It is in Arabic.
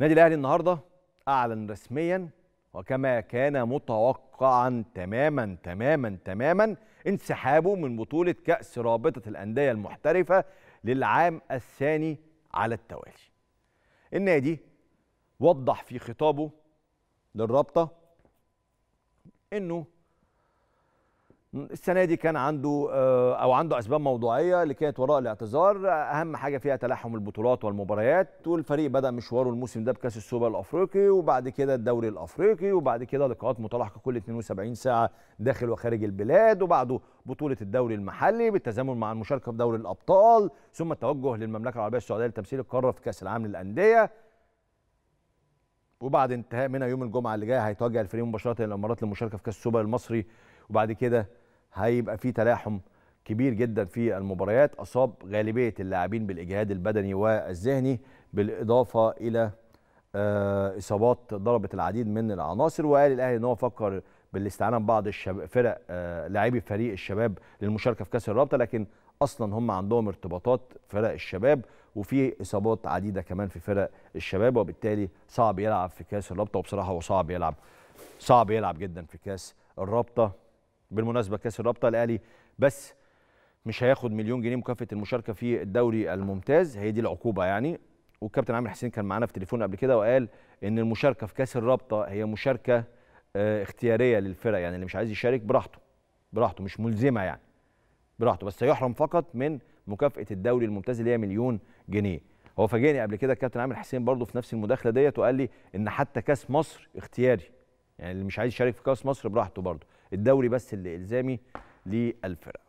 النادي الاهلي النهارده اعلن رسميا وكما كان متوقعا تماما تماما تماما انسحابه من بطوله كاس رابطه الانديه المحترفه للعام الثاني على التوالي. النادي وضح في خطابه للرابطه انه السنه دي كان عنده آه، او عنده اسباب موضوعيه كانت وراء الاعتذار اهم حاجه فيها تلاحم البطولات والمباريات والفريق بدا مشواره الموسم ده بكاس السوبر الافريقي وبعد كده الدوري الافريقي وبعد كده لقاءات متلاحقه كل 72 ساعه داخل وخارج البلاد وبعده بطوله الدوري المحلي بالتزامن مع المشاركه في دوري الابطال ثم التوجه للمملكه العربيه السعوديه لتمثيل القاره في كاس العالم للانديه وبعد انتهاء منها يوم الجمعه اللي جايه هيتوجه الفريق مباشره الامارات للمشاركه في كاس السوبر المصري وبعد كده هيبقى في تلاحم كبير جدا في المباريات اصاب غالبيه اللاعبين بالاجهاد البدني والذهني بالاضافه الى آه، اصابات ضربت العديد من العناصر وقال الاهلي ان هو فكر بالاستعانه ببعض الشباب فرق آه، لاعبي فريق الشباب للمشاركه في كاس الرابطه لكن اصلا هم عندهم ارتباطات فرق الشباب وفي اصابات عديده كمان في فرق الشباب وبالتالي صعب يلعب في كاس الرابطه وبصراحه هو صعب يلعب صعب يلعب جدا في كاس الرابطه بالمناسبه كاس الرابطه الاهلي بس مش هياخد مليون جنيه مكافاه المشاركه في الدوري الممتاز هي دي العقوبه يعني والكابتن عامر حسين كان معانا في تليفون قبل كده وقال ان المشاركه في كاس الرابطه هي مشاركه آه، اختياريه للفرق يعني اللي مش عايز يشارك براحته براحته مش ملزمه يعني براحته بس هيحرم فقط من مكافاه الدوري الممتاز اللي هي مليون جنيه هو فاجئني قبل كده الكابتن عامر حسين برضه في نفس المداخله ديت وقال لي ان حتى كاس مصر اختياري يعني اللي مش عايز يشارك في كاس مصر براحته برضه الدوري بس اللي الزامي للفرق